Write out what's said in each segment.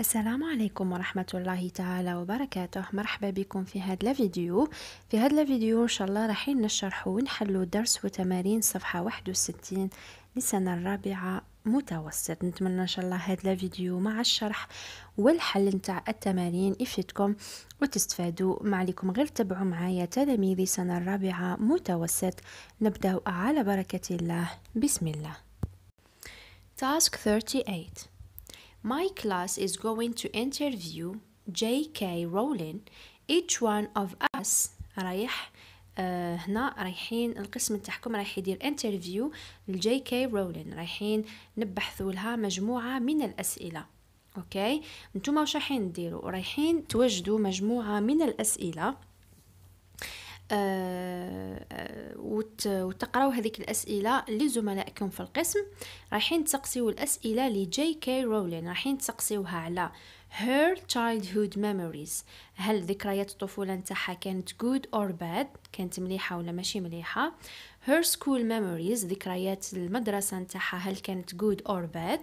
السلام عليكم ورحمة الله تعالى وبركاته مرحبا بكم في هذا الفيديو في هذا الفيديو إن شاء الله رحين نشرح ونحلو درس وتمارين صفحة 61 لسنة الرابعة متوسط نتمنى إن شاء الله هذا الفيديو مع الشرح والحل نتاع التمارين يفيدكم وتستفادوا ما عليكم غير تبعوا معايا تلاميذي سنة الرابعة متوسط نبدأ على بركة الله بسم الله Task 38 My class is going to interview J.K. Rowling. Each one of us رايح uh, هنا رايحين القسم التحكم رايح يدير انترفيو لجي كي رولين رايحين نبحثوا لها مجموعه من الاسئله اوكي نتوما واش رايحين ديروا رايحين توجدوا مجموعه من الاسئله آه، آه، وتقراو هذيك الاسئله لزملائكم في القسم رايحين تسقسيو الاسئله لجي كي رولين رايحين تسقسيوها على her childhood memories هل ذكريات الطفولة نتاعها كانت good or bad كانت مليحة ولا ماشي مليحة her school memories ذكريات المدرسة نتاعها هل كانت good or bad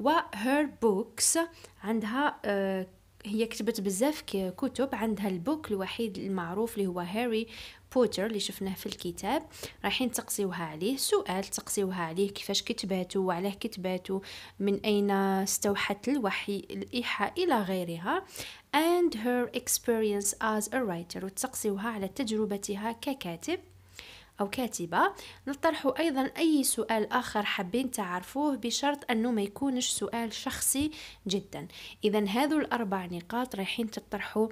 و her books عندها uh, هي كتبت بزاف كتب عندها البوك الوحيد المعروف اللي هو هاري بوتر اللي شفناه في الكتاب رايحين تقصيوها عليه سؤال تقصيوها عليه كيفاش كتباتو وعلاه كتباتو من اين استوحت الوحي الايحاء الى غيرها and her experience as a writer وتقصيوها على تجربتها ككاتب أو كاتبة نطرح أيضا أي سؤال آخر حابين تعرفوه بشرط أنه ما يكونش سؤال شخصي جدا إذا هذو الأربع نقاط رايحين تطرحوا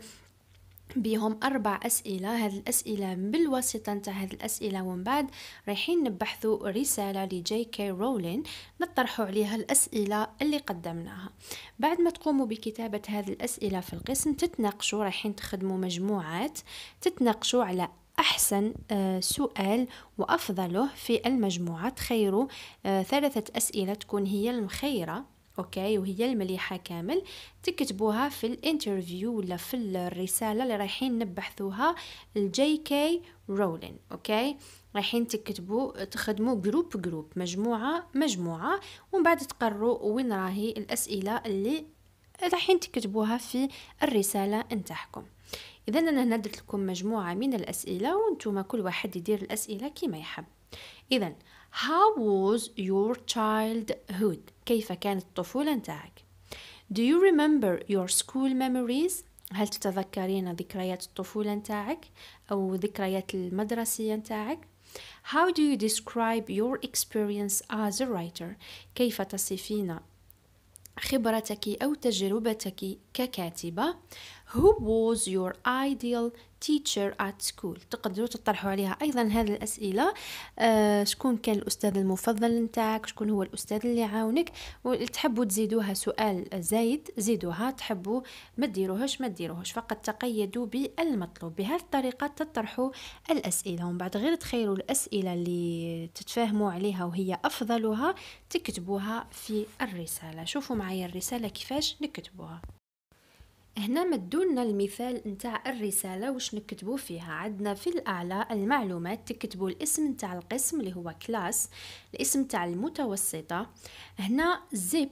بهم أربع أسئلة هذه الأسئلة بالواسطة نتاع هذه الأسئلة ومن بعد رايحين نبحثوا رسالة لجي كي رولين نطرحوا عليها الأسئلة اللي قدمناها بعد ما تقوموا بكتابة هذه الأسئلة في القسم تتناقشوا رايحين تخدموا مجموعات تتناقشوا على أحسن آه، سؤال وأفضله في المجموعة تخيروا آه، ثلاثة أسئلة تكون هي المخيرة اوكي وهي المليحه كامل تكتبوها في الانترفيو ولا في الرساله اللي رايحين نبحثوها الجي كي رولين اوكي رايحين تكتبوا تخدموا جروب جروب مجموعه مجموعه ومن بعد تقروا وين راهي الاسئله اللي راحين تكتبوها في الرسالة نتاعكم اذا انا هنا درت لكم مجموعة من الاسئلة وانتم كل واحد يدير الاسئلة كما يحب اذا how was your childhood كيف كانت الطفولة نتاعك do you remember your school memories هل تتذكرين ذكريات الطفولة نتاعك أو ذكريات المدرسية نتاعك؟ How do you describe your experience as a writer؟ كيف تصفين خبرتك أو تجربتك ككاتبة Who was your ideal teacher at school تقدروا تطرحوا عليها ايضا هذه الاسئله آه، شكون كان الاستاذ المفضل نتاعك شكون هو الاستاذ اللي عاونك وتحبوا تزيدوها سؤال زايد زيدوها تحبوا ما ديروهش ما ديروهش فقط تقيدوا بالمطلوب بهذه الطريقه تطرحوا الاسئله ومن بعد غير تخيروا الاسئله اللي تتفاهموا عليها وهي افضلها تكتبوها في الرساله شوفوا معايا الرساله كيفاش نكتبوها هنا مدولنا المثال نتاع الرساله واش نكتبوا فيها عندنا في الاعلى المعلومات تكتبوا الاسم نتاع القسم اللي هو كلاس الاسم نتاع المتوسطه هنا زيب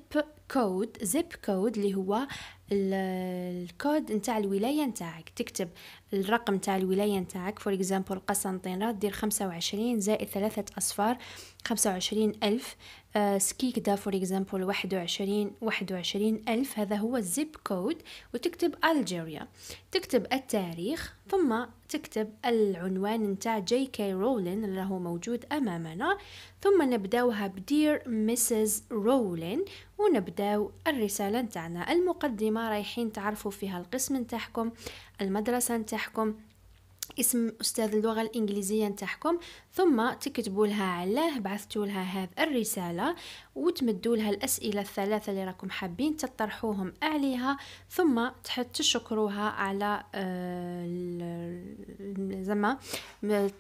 كود زيب كود اللي هو الكود نتاع الولايه نتاعك تكتب الرقم نتاع الولايه نتاعك فور اكزامبل قسنطينه دير 25 زائد ثلاثه اصفار 25000 الف آه سكيكدا فور اكزامبل 21 21000 الف هذا هو الزيب كود وتكتب الجيريا تكتب التاريخ ثم تكتب العنوان نتاع جي كي رولين اللي راهو موجود امامنا ثم نبداوها بدير مسز رولين ونبداو الرسالة نتاعنا المقدمة رايحين تعرفوا فيها القسم نتاعكم المدرسة نتاعكم اسم استاذ اللغه الانجليزيه نتاعكم ثم تكتبوا لها علاه بعثتوا لها هذه الرسالة وتمدوا لها الأسئلة الثلاثة اللي راكم حابين تطرحوهم عليها ثم تشكروها على آه، زعما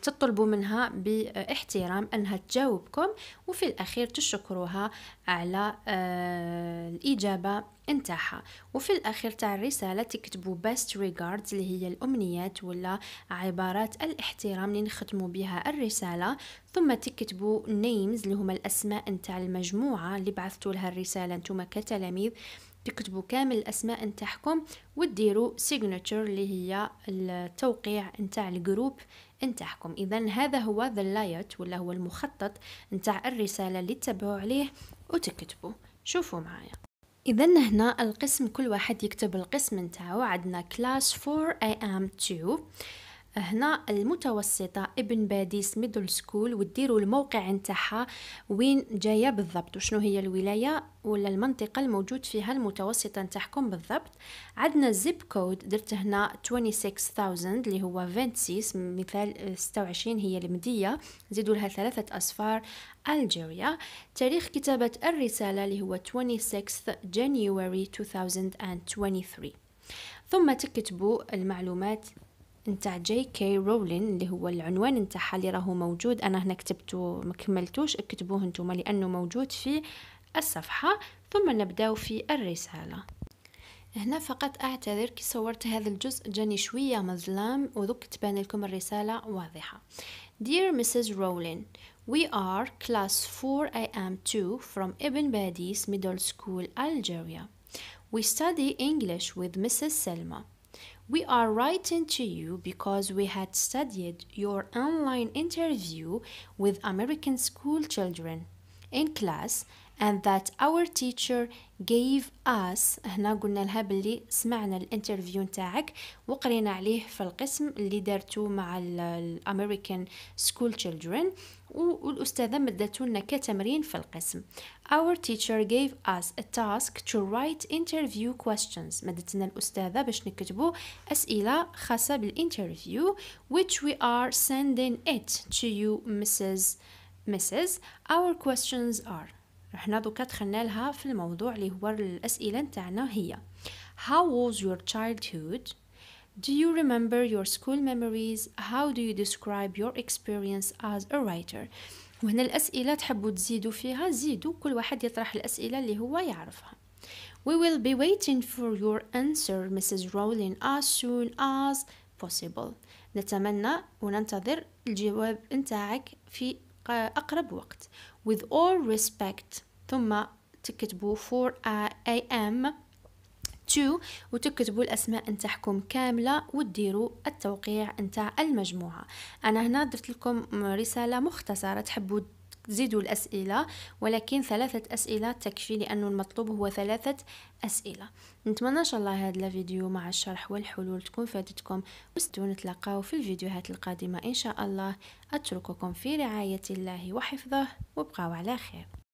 تطلبوا منها باحترام أنها تجاوبكم وفي الأخير تشكروها على آه، الإجابة نتاعها وفي الأخير تاع الرسالة تكتبوا best regards اللي هي الأمنيات ولا عبارات الاحترام اللي نختموا بها الرسالة الرسالة ثم تكتبوا names اللي هما الأسماء نتاع المجموعة اللي بعثتوا لها الرسالة نتوما كتلاميذ تكتبوا كامل الأسماء نتاعكم وتديروا signature اللي هي التوقيع نتاع الجروب نتاعكم إذا هذا هو the layout ولا هو المخطط نتاع الرسالة اللي تتبعوا عليه وتكتبوا شوفوا معايا اذا هنا القسم كل واحد يكتب القسم نتاعو عندنا كلاس 4 am 2 هنا المتوسطة ابن باديس ميدل سكول وديروا الموقع نتاعها وين جاية بالضبط وشنو هي الولاية ولا المنطقة الموجود فيها المتوسطة نتاعكم بالضبط عندنا زيب كود درت هنا 26000 اللي هو 26 مثال 26 هي المدية زيدوا لها ثلاثة أصفار ألجيريا تاريخ كتابة الرسالة اللي هو 26 جانيوري 2023 ثم تكتبوا المعلومات نتاع جي كي رولين اللي هو العنوان نتاعها اللي راهو موجود انا هنا كتبته ما كملتوش اكتبوه نتوما لانه موجود في الصفحه ثم نبداو في الرساله هنا فقط اعتذر كي صورت هذا الجزء جاني شويه مظلام ودوك تبان لكم الرساله واضحه Dear Mrs. Rowling, we are class 4 AM 2 from Ibn Badis Middle School, Algeria. We study English with Mrs. Selma. We are writing to you because we had studied your online interview with American school children in class and that our teacher gave us هنا قلنا لها باللي سمعنا الانترفيو نتاعك وقرينا عليه في القسم اللي دارتو مع الامريكان سكول children والأستاذة مدته لنا كتمرين في القسم Our teacher gave us a task to write interview questions مدتنا الأستاذة باش نكتبو أسئلة خاصة بالانترفيو which we are sending it to you Mrs. Mrs. Our questions are رحنا دوكا دخلنا لها في الموضوع اللي هو الأسئلة نتاعنا هي How was your childhood؟ Do you remember your school memories? How do you describe your experience as a writer? وهنا الأسئلة تحبوا تزيدوا فيها زيدوا كل واحد يطرح الأسئلة اللي هو يعرفها We will be waiting for your answer Mrs. Rowling as soon as possible نتمنى وننتظر الجواب نتاعك في أقرب وقت With all respect ثم تكتبوا 4 a.m. تو وتكتبوا الاسماء نتاعكم كامله وديروا التوقيع نتاع المجموعه انا هنا درت لكم رساله مختصره تحبوا تزيدوا الأسئلة ولكن ثلاثة أسئلة تكفي لأنه المطلوب هو ثلاثة أسئلة نتمنى إن شاء الله هذا الفيديو مع الشرح والحلول تكون فادتكم وستو نتلاقاو في الفيديوهات القادمة إن شاء الله أترككم في رعاية الله وحفظه وبقاو على خير